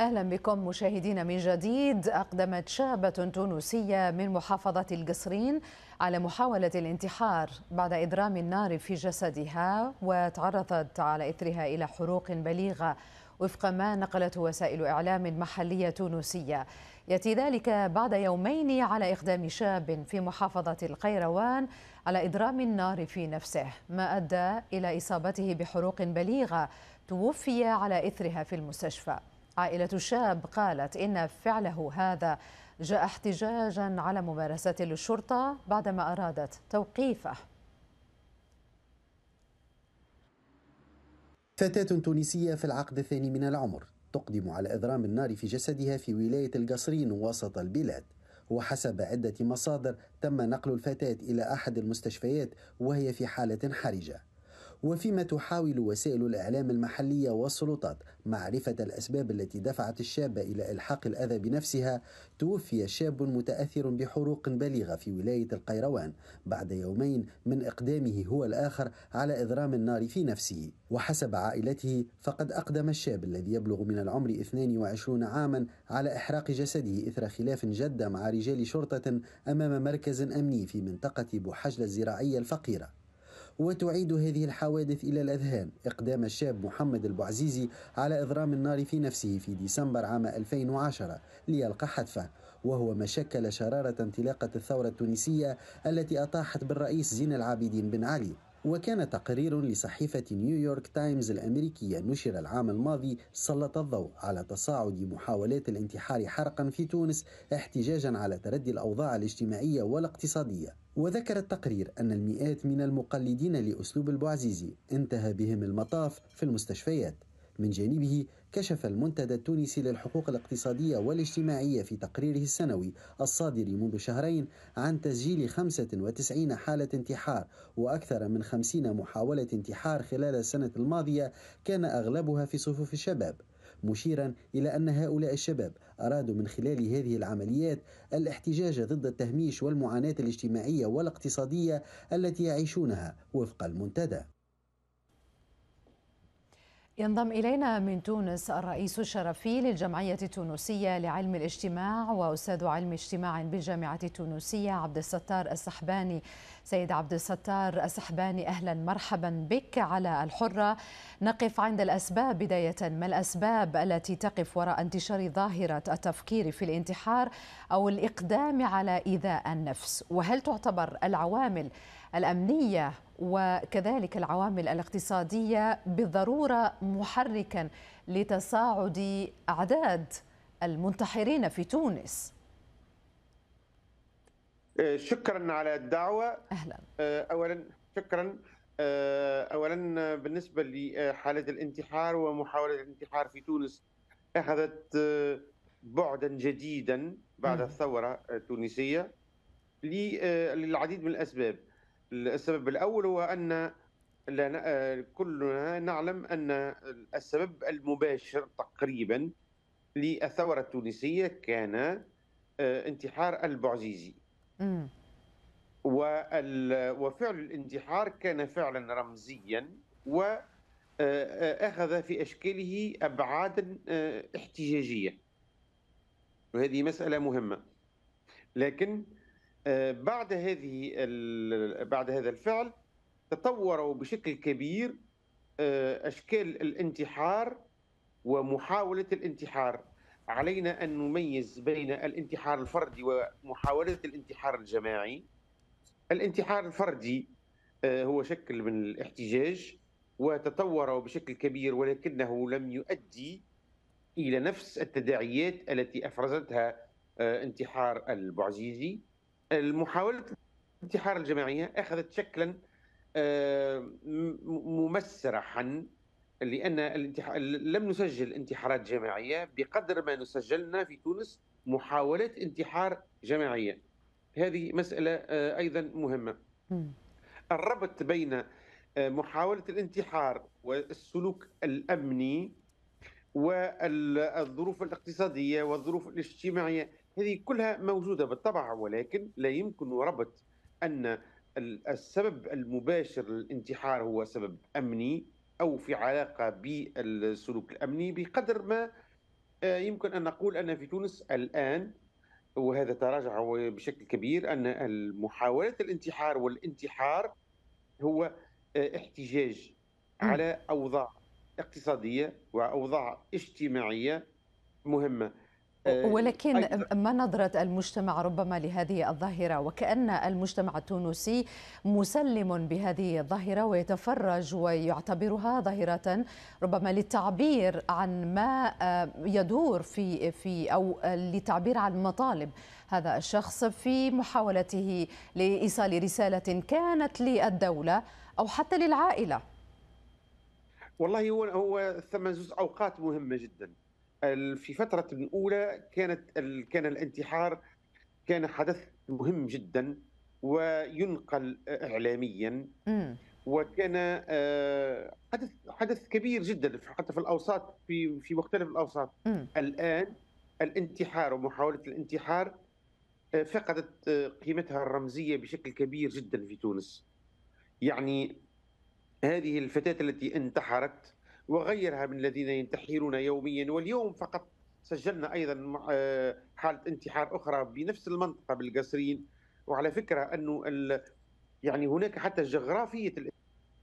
أهلا بكم مشاهدينا من جديد أقدمت شابة تونسية من محافظة القصرين على محاولة الانتحار بعد إدرام النار في جسدها وتعرضت على إثرها إلى حروق بليغة وفق ما نقلته وسائل إعلام محلية تونسية يأتي ذلك بعد يومين على إقدام شاب في محافظة القيروان على إدرام النار في نفسه ما أدى إلى إصابته بحروق بليغة توفي على إثرها في المستشفى عائلة الشاب قالت إن فعله هذا جاء احتجاجا على ممارسة الشرطة بعدما أرادت توقيفه فتاة تونسية في العقد الثاني من العمر تقدم على إضرام النار في جسدها في ولاية القصرين وسط البلاد وحسب عدة مصادر تم نقل الفتاة إلى أحد المستشفيات وهي في حالة حرجة وفيما تحاول وسائل الإعلام المحلية والسلطات معرفة الأسباب التي دفعت الشابة إلى إلحاق الأذى بنفسها توفي شاب متأثر بحروق بليغة في ولاية القيروان بعد يومين من إقدامه هو الآخر على إضرام النار في نفسه وحسب عائلته فقد أقدم الشاب الذي يبلغ من العمر 22 عاما على إحراق جسده إثر خلاف جد مع رجال شرطة أمام مركز أمني في منطقة بوحجلة الزراعية الفقيرة وتعيد هذه الحوادث إلى الأذهان إقدام الشاب محمد البعزيزي على إضرام النار في نفسه في ديسمبر عام 2010 ليلقى حتفه وهو ما شكل شرارة انطلاقة الثورة التونسية التي أطاحت بالرئيس زين العابدين بن علي وكان تقرير لصحيفة نيويورك تايمز الأمريكية نشر العام الماضي سلط الضوء على تصاعد محاولات الانتحار حرقا في تونس احتجاجا على تردي الأوضاع الاجتماعية والاقتصادية وذكر التقرير أن المئات من المقلدين لأسلوب البوعزيزي انتهى بهم المطاف في المستشفيات من جانبه كشف المنتدى التونسي للحقوق الاقتصادية والاجتماعية في تقريره السنوي الصادر منذ شهرين عن تسجيل 95 حالة انتحار وأكثر من 50 محاولة انتحار خلال السنة الماضية كان أغلبها في صفوف الشباب مشيرا إلى أن هؤلاء الشباب أرادوا من خلال هذه العمليات الاحتجاج ضد التهميش والمعاناة الاجتماعية والاقتصادية التي يعيشونها وفق المنتدى ينضم إلينا من تونس الرئيس الشرفي للجمعية التونسية لعلم الاجتماع وأستاذ علم اجتماع بالجامعة التونسية عبد الستار السحباني سيد عبد الستار السحباني أهلا مرحبا بك على الحرة نقف عند الأسباب بداية ما الأسباب التي تقف وراء انتشار ظاهرة التفكير في الانتحار أو الإقدام على إيذاء النفس وهل تعتبر العوامل الأمنية وكذلك العوامل الاقتصادية بالضرورة محركا لتصاعد أعداد المنتحرين في تونس آه، شكرا على الدعوه اهلا آه، اولا شكرا آه، اولا بالنسبه لحاله الانتحار ومحاوله الانتحار في تونس اخذت بعدا جديدا بعد الثوره التونسيه للعديد من الاسباب السبب الاول هو ان كلنا نعلم ان السبب المباشر تقريبا للثوره التونسيه كان انتحار البعزيزي وفعل الانتحار كان فعلا رمزيا وأخذ آه، آه، في أشكاله أبعادا آه، احتجاجية وهذه مسألة مهمة لكن بعد هذه بعد هذا الفعل تطوروا بشكل كبير اشكال الانتحار ومحاوله الانتحار علينا أن نميز بين الانتحار الفردي ومحاولة الانتحار الجماعي الانتحار الفردي آه، هو شكل من الاحتجاج وتطور بشكل كبير ولكنه لم يؤدي إلى نفس التداعيات التي أفرزتها آه، انتحار البعزيزي المحاولة الانتحار الجماعية أخذت شكلا آه، ممسرحا لان لم نسجل انتحارات جماعيه بقدر ما نسجلنا في تونس محاولات انتحار جماعيه هذه مساله آه، ايضا مهمه الربط بين آه، محاوله الانتحار والسلوك الامني والظروف الاقتصاديه والظروف الاجتماعيه هذه كلها موجوده بالطبع ولكن لا يمكن ربط ان السبب المباشر للانتحار هو سبب امني أو في علاقة بالسلوك الأمني بقدر ما آه، يمكن أن نقول أن في تونس الآن وهذا تراجع بشكل كبير أن محاولات الانتحار والانتحار هو آه، احتجاج على أوضاع اقتصادية وأوضاع اجتماعية مهمة آه، ولكن ما نظرة المجتمع ربما لهذه الظاهرة وكأن المجتمع التونسي مسلم بهذه الظاهرة ويتفرج ويعتبرها ظاهرة ربما للتعبير عن ما آه، يدور في في أو للتعبير عن مطالب هذا الشخص في محاولته لإيصال رسالة كانت للدولة أو حتى للعائلة والله هو هو ثم اوقات مهمه جدا في فترة الأولى كانت كان الانتحار كان حدث مهم جدا وينقل إعلاميا م. وكان آه، حدث حدث كبير جدا حتى في الأوساط في في مختلف الأوساط م. الآن الانتحار ومحاولة الانتحار آه، فقدت آه، قيمتها الرمزية بشكل كبير جدا في تونس يعني هذه الفتاة التي انتحرت وغيرها من الذين ينتحرون يوميا واليوم فقط سجلنا ايضا آه، حاله انتحار اخرى بنفس المنطقه بالقصرين وعلى فكره انه يعني هناك حتى جغرافيه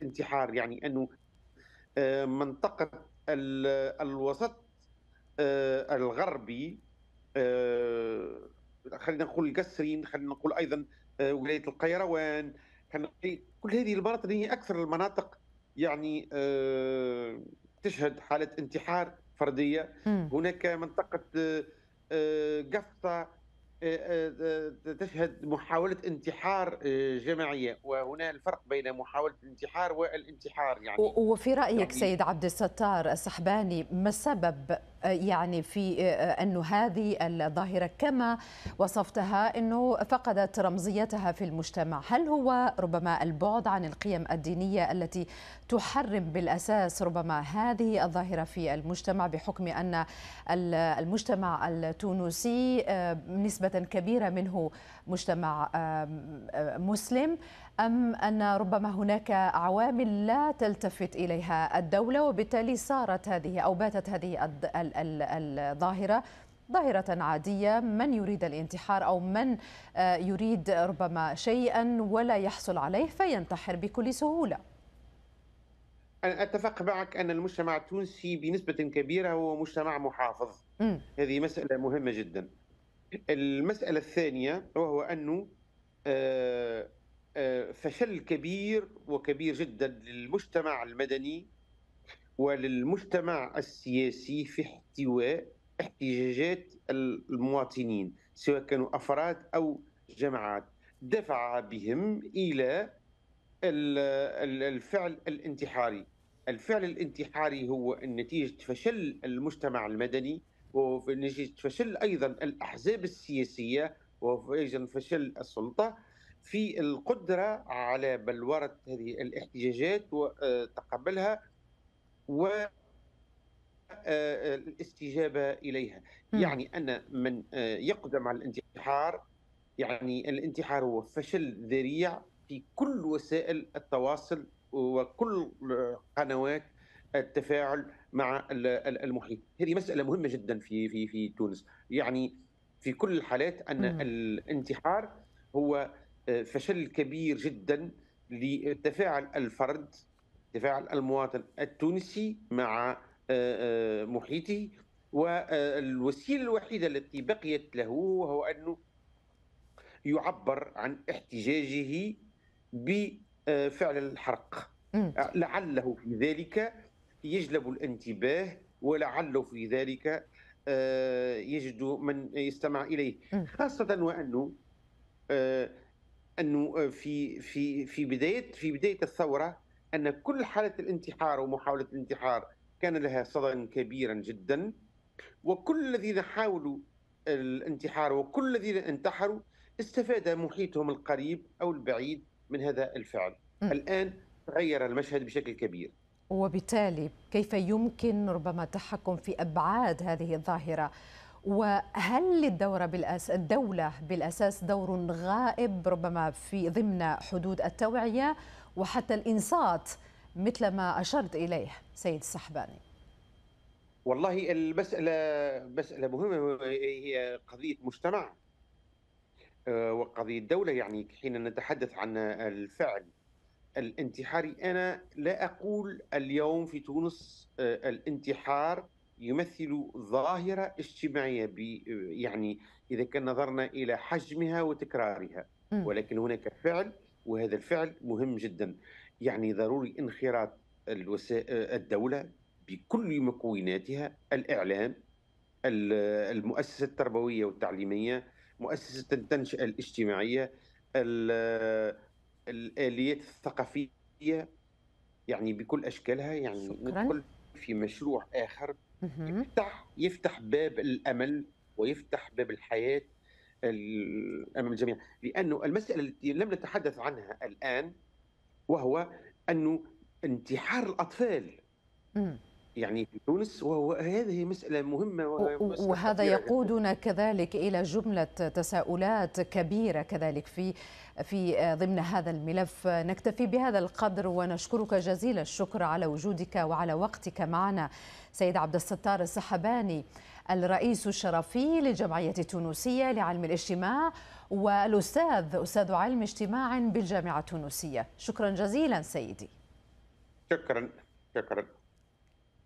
الانتحار يعني انه آه، منطقه الوسط آه، الغربي خلينا نقول القصرين خلينا نقول ايضا ولايه القيروان كل هذه المناطق هي اكثر المناطق يعني آه، تشهد حاله انتحار فرديه هناك منطقه آه، آه، قفصه آه، آه، آه، تشهد محاولة انتحار جماعية وهنا الفرق بين محاولة الانتحار والانتحار يعني وفي رأيك يعني سيد عبد الستار السحباني ما السبب يعني في أن هذه الظاهرة كما وصفتها أنه فقدت رمزيتها في المجتمع هل هو ربما البعد عن القيم الدينية التي تحرم بالأساس ربما هذه الظاهرة في المجتمع بحكم أن المجتمع التونسي نسبة نسبة كبيرة منه مجتمع مسلم أم أن ربما هناك عوامل لا تلتفت إليها الدولة وبالتالي صارت هذه أو باتت هذه الظاهرة ظاهرة عادية من يريد الانتحار أو من يريد ربما شيئا ولا يحصل عليه فينتحر بكل سهولة أنا أتفق معك أن المجتمع التونسي بنسبة كبيرة هو مجتمع محافظ م. هذه مسألة مهمة جدا المسألة الثانية وهو أنه آه، آه، فشل كبير وكبير جدا للمجتمع المدني وللمجتمع السياسي في احتواء احتجاجات المواطنين سواء كانوا افراد او جماعات دفع بهم الى الفعل الانتحاري الفعل الانتحاري هو نتيجه فشل المجتمع المدني وفي فشل ايضا الاحزاب السياسيه وفي فشل السلطه في القدره على بلوره هذه الاحتجاجات وتقبلها و آه، الاستجابه اليها يعني ان من آه، يقدم على الانتحار يعني الانتحار هو فشل ذريع في كل وسائل التواصل وكل قنوات التفاعل مع المحيط هذه مساله مهمه جدا في في في تونس يعني في كل الحالات ان الانتحار هو آه، فشل كبير جدا لتفاعل الفرد تفاعل المواطن التونسي مع آه، آه، محيطه والوسيله الوحيده التي بقيت له هو انه يعبر عن احتجاجه بفعل الحرق لعله في ذلك يجلب الانتباه ولعله في ذلك آه، يجد من يستمع اليه خاصه وانه آه، انه آه، في في في بدايه في بدايه الثوره ان كل حاله الانتحار ومحاوله الانتحار كان لها صدى كبيرا جدا وكل الذين حاولوا الانتحار وكل الذين انتحروا استفاد محيطهم القريب او البعيد من هذا الفعل الان تغير المشهد بشكل كبير وبالتالي كيف يمكن ربما التحكم في أبعاد هذه الظاهرة وهل للدورة بالأس... الدولة بالأساس دور غائب ربما في ضمن حدود التوعية وحتى الإنصات مثل ما أشرت إليه سيد السحباني والله المسألة مسألة مهمة هي قضية مجتمع آه، وقضية دولة يعني حين نتحدث عن الفعل الانتحاري أنا لا أقول اليوم في تونس آه، الانتحار يمثل ظاهرة اجتماعية آه، يعني إذا كان نظرنا إلى حجمها وتكرارها ولكن هناك فعل وهذا الفعل مهم جدا يعني ضروري انخراط آه، الدولة بكل مكوناتها الإعلام المؤسسة التربوية والتعليمية مؤسسة التنشئة الاجتماعية الاليات الثقافيه يعني بكل اشكالها يعني شكرا. ندخل في مشروع اخر يفتح يفتح باب الامل ويفتح باب الحياه امام الجميع لانه المساله التي لم نتحدث عنها الان وهو انه انتحار الاطفال يعني في تونس وهذه مسألة مهمة ومسألة وهذا يقودنا كذلك إلى جملة تساؤلات كبيرة كذلك في في ضمن هذا الملف نكتفي بهذا القدر ونشكرك جزيل الشكر على وجودك وعلى وقتك معنا سيد عبد الستار السحباني الرئيس الشرفي للجمعية التونسية لعلم الاجتماع والأستاذ أستاذ علم اجتماع بالجامعة التونسية شكرا جزيلا سيدي شكرا شكرا